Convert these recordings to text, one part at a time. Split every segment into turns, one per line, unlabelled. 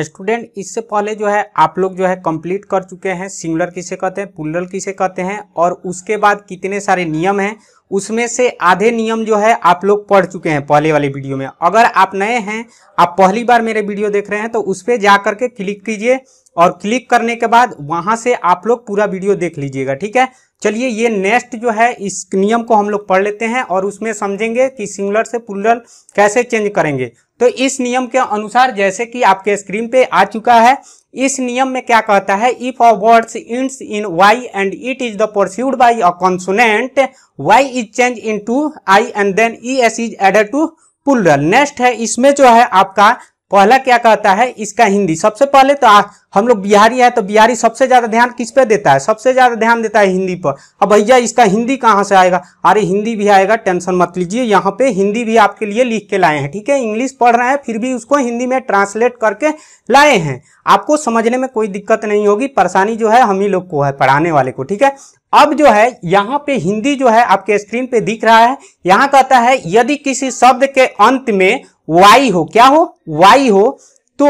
student इससे पहले जो है आप लोग जो है कंप्लीट कर चुके हैं सिंगुलर किसे कहते हैं पुलर किसे कहते हैं और उसके बाद कितने सारे नियम हैं उसमें से आधे नियम जो है आप लोग पढ़ चुके हैं पहले वाले वीडियो में अगर आप नए हैं आप पहली बार मेरे वीडियो देख रहे हैं तो उस पर जा करके क्लिक कीजिए और क्लिक करने के बाद वहां से आप लोग पूरा वीडियो देख लीजिएगा ठीक है चलिए ये नेक्स्ट जो है इस नियम को हम लोग पढ़ लेते हैं और उसमें समझेंगे कि सिंगुलर से पुलर कैसे चेंज करेंगे तो इस नियम के अनुसार जैसे कि आपके स्क्रीन पे आ चुका है इस नियम में क्या कहता है if a words ends in Y and it is the preceded by a consonant y is change in to i and then e s is added to plural next है इसमें जो है आपका पहला क्या कहता है इसका हिंदी सबसे पहले तो आ, हम लोग बिहारी है तो बिहारी सबसे ज्यादा ध्यान किस पे देता है सबसे ज्यादा ध्यान देता है हिंदी पर अब भैया इसका हिंदी कहाँ से आएगा अरे हिंदी भी आएगा टेंशन मत लीजिए यहाँ पे हिंदी भी आपके लिए लिख के लाए हैं ठीक है इंग्लिश पढ़ रहे हैं फिर भी उसको हिंदी में ट्रांसलेट करके लाए हैं आपको समझने में कोई दिक्कत नहीं होगी परेशानी जो है हम ही लोग को है पढ़ाने वाले को ठीक है अब जो है यहाँ पे हिंदी जो है आपके स्क्रीन पे दिख रहा है यहाँ कहता है यदि किसी शब्द के अंत में वाई हो क्या हो वाई हो तो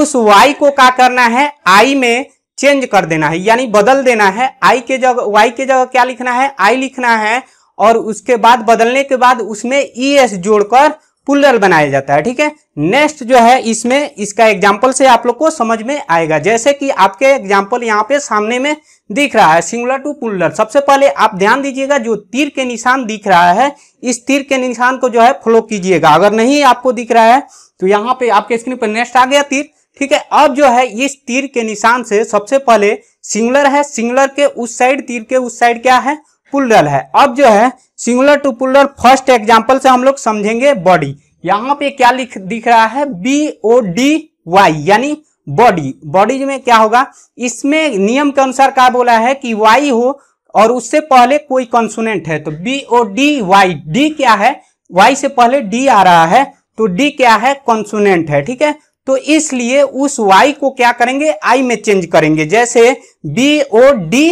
उस वाई को क्या करना है आई में चेंज कर देना है यानी बदल देना है आई के जगह वाई के जगह क्या लिखना है आई लिखना है और उसके बाद बदलने के बाद उसमें ई एस जोड़कर पुलर बनाया जाता है ठीक है नेक्स्ट जो है इसमें इसका एग्जाम्पल से आप लोग को समझ में आएगा जैसे कि आपके एग्जाम्पल यहाँ पे सामने में दिख रहा है सिंगुलर टू पुलर सबसे पहले आप ध्यान दीजिएगा जो तीर के निशान दिख रहा है इस तीर के निशान को जो है फॉलो कीजिएगा अगर नहीं आपको दिख रहा है तो यहाँ पे आपके स्क्रीन पर नेक्स्ट आ गया तीर ठीक है अब जो है इस तीर के निशान से सबसे पहले सिंगुलर है सिंगुलर के उस साइड तीर के उस साइड क्या है पुलरल है अब जो है singular to plural first example से हम लोग समझेंगे बॉडी यहाँ पे क्या लिख दिख रहा है बी ओ डी वाई यानी बॉडी बॉडी में क्या होगा इसमें नियम के अनुसार क्या बोला है कि वाई हो और उससे पहले कोई कंसोनेंट है तो B O D Y D क्या है वाई से पहले डी आ रहा है तो डी क्या है कंसोनेंट है ठीक है तो इसलिए उस वाई को क्या करेंगे आई में चेंज करेंगे जैसे बी ओ डी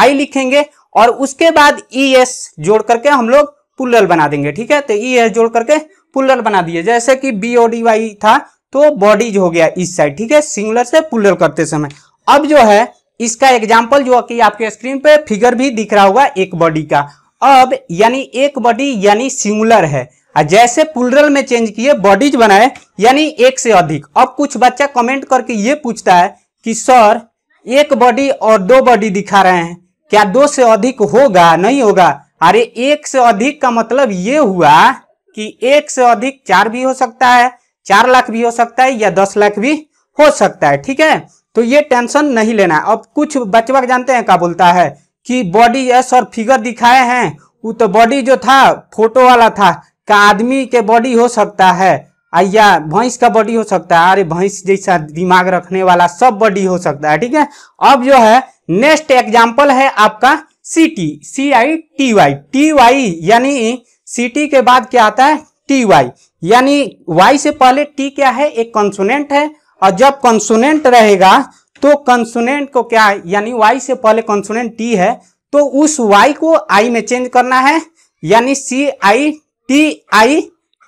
आई लिखेंगे और उसके बाद ई e एस जोड़ करके हम लोग पुलरल बना देंगे ठीक है तो ई e एस जोड़ करके पुलर बना दिए जैसे कि बी ओ डी वाई था तो बॉडीज हो गया इस साइड ठीक है सिंगुलर से पुलर करते समय अब जो है इसका एग्जाम्पल जो कि आपके स्क्रीन पे फिगर भी दिख रहा होगा एक बॉडी का अब यानी एक बॉडी यानी सिंगुलर है जैसे पुलरल में चेंज किए बॉडीज बनाए यानी एक से अधिक अब कुछ बच्चा कमेंट करके ये पूछता है कि सर एक बॉडी और दो बॉडी दिखा रहे हैं क्या दो से अधिक होगा नहीं होगा अरे एक से अधिक का मतलब ये हुआ कि एक से अधिक चार भी हो सकता है चार लाख भी हो सकता है या दस लाख भी हो सकता है ठीक है तो ये टेंशन नहीं लेना अब कुछ बचवा जानते हैं क्या बोलता है कि बॉडी एस और फिगर दिखाए हैं वो तो बॉडी जो था फोटो वाला था का आदमी के बॉडी हो सकता है या भैंस का बॉडी हो सकता है अरे भैंस जैसा दिमाग रखने वाला सब बॉडी हो सकता है ठीक है अब जो है नेक्स्ट एग्जाम्पल है आपका C T C I T Y T Y यानी सी टी के बाद क्या आता है टी वाई यानी वाई से पहले टी क्या है एक कंसोनेंट है और जब कंसोनेंट रहेगा तो कंसोनेंट को क्या है यानी वाई से पहले कंसोनेंट टी है तो उस वाई को आई में चेंज करना है यानी C I T I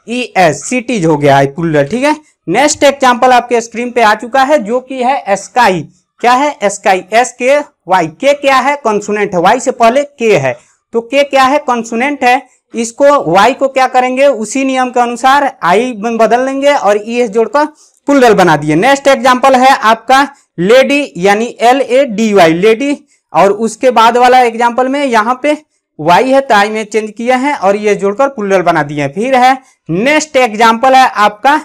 E S cities हो गया है पुलर ठीक है नेक्स्ट एग्जाम्पल आपके स्क्रीन पे आ चुका है जो कि है स्काई क्या है एस का एस के वाई के क्या है कॉन्सुनेंट है वाई से पहले के है तो के क्या है कॉन्सुनेंट है इसको वाई को क्या करेंगे उसी नियम के अनुसार आई बदल लेंगे और ई e एस जोड़कर पुलरल बना दिए नेक्स्ट एग्जांपल है आपका लेडी यानी L A D Y lady और उसके बाद वाला एग्जाम्पल में यहाँ पे y है तो आई में चेंज किया है और ये e जोड़कर पुलरल बना दिए फिर है नेक्स्ट एग्जाम्पल है आपका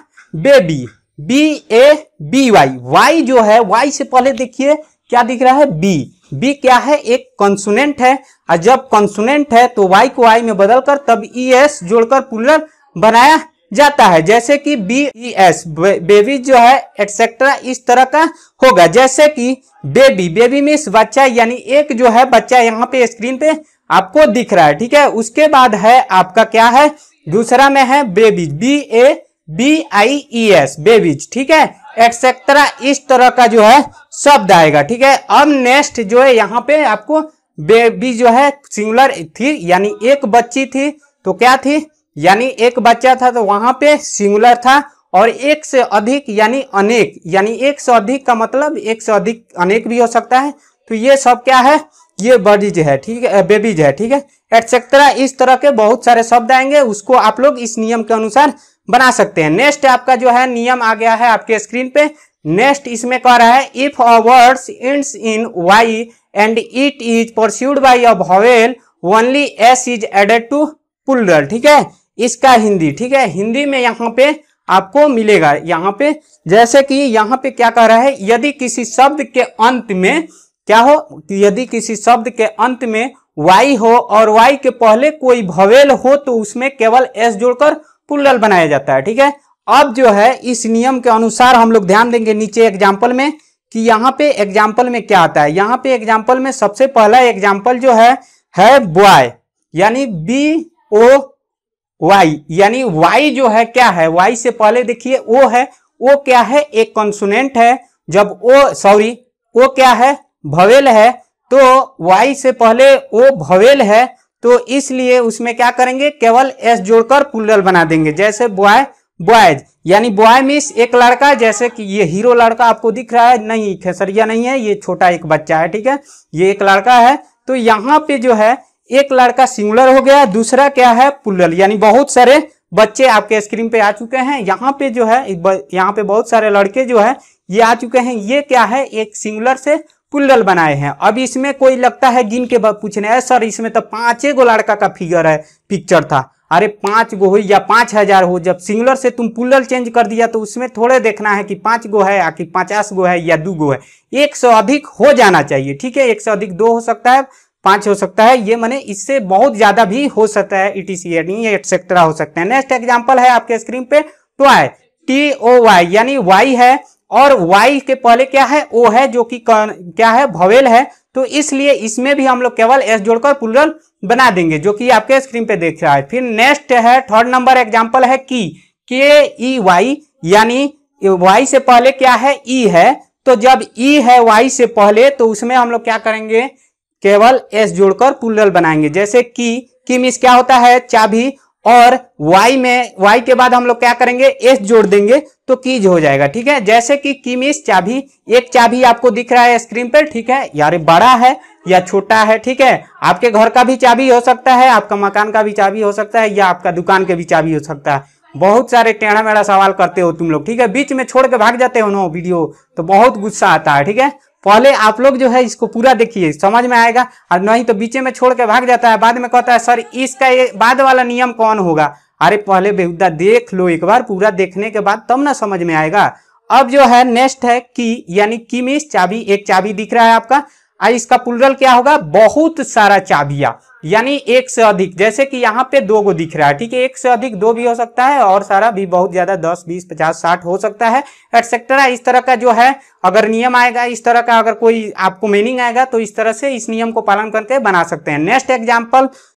baby B A B Y Y जो है वाई से पहले देखिए क्या दिख रहा है बी बी क्या है एक कॉन्सोनेंट है और जब कॉन्सोनेंट है तो वाई को वाई में बदलकर तब ई e एस जोड़कर पुलर बनाया जाता है जैसे कि बी ई एस बेबी जो है एटसेट्रा इस तरह का होगा जैसे कि बेबी बेबी मीन्स बच्चा यानी एक जो है बच्चा यहाँ पे स्क्रीन पे आपको दिख रहा है ठीक है उसके बाद है आपका क्या है दूसरा में है baby B A B I E S babies ठीक है एक्सेट्रा इस तरह का जो है शब्द आएगा ठीक है अब नेक्स्ट जो है यहाँ पे आपको बेबी जो है सिंगुलर थी यानी एक बच्ची थी तो क्या थी यानी एक बच्चा था तो वहां पे सिंगुलर था और एक से अधिक यानी अनेक यानी एक से अधिक का मतलब एक से अधिक अनेक भी हो सकता है तो ये सब क्या है ये बडीज है ठीक है बेबीज है ठीक है एक्सेट्रा इस तरह के बहुत सारे शब्द आएंगे उसको आप लोग इस नियम के अनुसार बना सकते हैं नेक्स्ट आपका जो है नियम आ गया है आपके स्क्रीन पे नेक्स्ट इसमें कह रहा है if a words ends in Y and it is preceded by a vowel only S is added to plural ठीक है इसका हिंदी ठीक है हिंदी में यहाँ पे आपको मिलेगा यहाँ पे जैसे कि यहाँ पे क्या कह रहा है यदि किसी शब्द के अंत में क्या हो यदि किसी शब्द के अंत में वाई हो और वाई के पहले कोई भवेल हो तो उसमें केवल एस जोड़कर प्लूरल बनाया जाता है ठीक है अब जो है इस नियम के अनुसार हम लोग ध्यान देंगे नीचे एग्जाम्पल में कि यहाँ पे एग्जाम्पल में क्या आता है यहाँ पे एग्जाम्पल में सबसे पहला एग्जाम्पल जो है है बॉय यानी बी ओ वाई यानी वाई जो है क्या है वाई से पहले देखिए ओ है ओ क्या है एक कॉन्सोनेंट है जब ओ सॉरी ओ क्या है भवेल है तो वाई से पहले ओ भवेल है तो इसलिए उसमें क्या करेंगे केवल एस जोड़कर पुलरल बना देंगे जैसे बॉय बॉयज यानी बॉय मिस एक लड़का जैसे कि ये हीरो लड़का आपको दिख रहा है नहीं खेसरिया नहीं है ये छोटा एक बच्चा है ठीक है ये एक लड़का है तो यहाँ पे जो है एक लड़का सिंगुलर हो गया दूसरा क्या है पुलरल यानी बहुत सारे बच्चे आपके स्क्रीन पे आ चुके हैं यहाँ पे जो है यहाँ पे बहुत सारे लड़के जो है ये आ चुके हैं ये क्या है एक सिंगुलर से कुंडल बनाए हैं अब इसमें कोई लगता है गिन के पूछने है सर इसमें तो पांचे गो लड़का का फिगर है पिक्चर था अरे पांच गो हो या पांच हजार हो जब सिंगलर से तुम पुलर चेंज कर दिया तो उसमें थोड़े देखना है कि पांच गो है या कि पचास गो है या दो गो है एक से अधिक हो जाना चाहिए ठीक है एक से अधिक दो हो सकता है पांच हो सकता है ये मैंने इससे बहुत ज्यादा भी हो सकता है इटीसी यानी एटसेट्रा हो सकते हैं नेक्स्ट एग्जाम्पल है आपके स्क्रीन पे टॉय टी ओ वाई यानी वाई है और वाई के पहले क्या है ओ है जो कि क्या है भवेल है तो इसलिए इसमें भी हम लोग केवल एस जोड़कर पुलरल बना देंगे जो कि आपके स्क्रीन पे देख रहा है फिर नेक्स्ट है थर्ड नंबर एग्जाम्पल है की के ई वाई यानी वाई से पहले क्या है ई e है तो जब ई e है वाई से पहले तो उसमें हम लोग क्या करेंगे केवल एस जोड़कर पुलरल बनाएंगे जैसे की की मिस क्या होता है चाभी और वाई में वाई के बाद हम लोग क्या करेंगे एस जोड़ देंगे तो कीज हो जाएगा ठीक है जैसे कि कीमिस चाबी एक चाबी आपको दिख रहा है स्क्रीन पर ठीक है यार बड़ा है या छोटा है ठीक है आपके घर का भी चाबी हो सकता है आपका मकान का भी चाबी हो सकता है या आपका दुकान के भी चाबी हो सकता है बहुत सारे टेढ़ा मेढ़ा सवाल करते हो तुम लोग ठीक है बीच में छोड़ के भाग जाते हो ना वीडियो तो बहुत गुस्सा आता है ठीक है पहले आप लोग जो है इसको पूरा देखिए समझ में आएगा और नहीं तो बीच में छोड़ के भाग जाता है बाद में कहता है सर इसका ये बाद वाला नियम कौन होगा अरे पहले बेहुदा देख लो एक बार पूरा देखने के बाद तब ना समझ में आएगा अब जो है नेक्स्ट है की यानी किमिस चाबी एक चाबी दिख रहा है आपका इसका पुलरल क्या होगा बहुत सारा चाबिया यानी एक से अधिक जैसे कि यहाँ पे दो गो दिख रहा है ठीक है एक से अधिक दो भी हो सकता है और सारा भी बहुत ज्यादा दस बीस पचास साठ हो सकता है एटसेक्ट्रा इस तरह का जो है अगर नियम आएगा इस तरह का अगर कोई आपको मीनिंग आएगा तो इस तरह से इस नियम को पालन करके बना सकते हैं नेक्स्ट एग्जाम्पल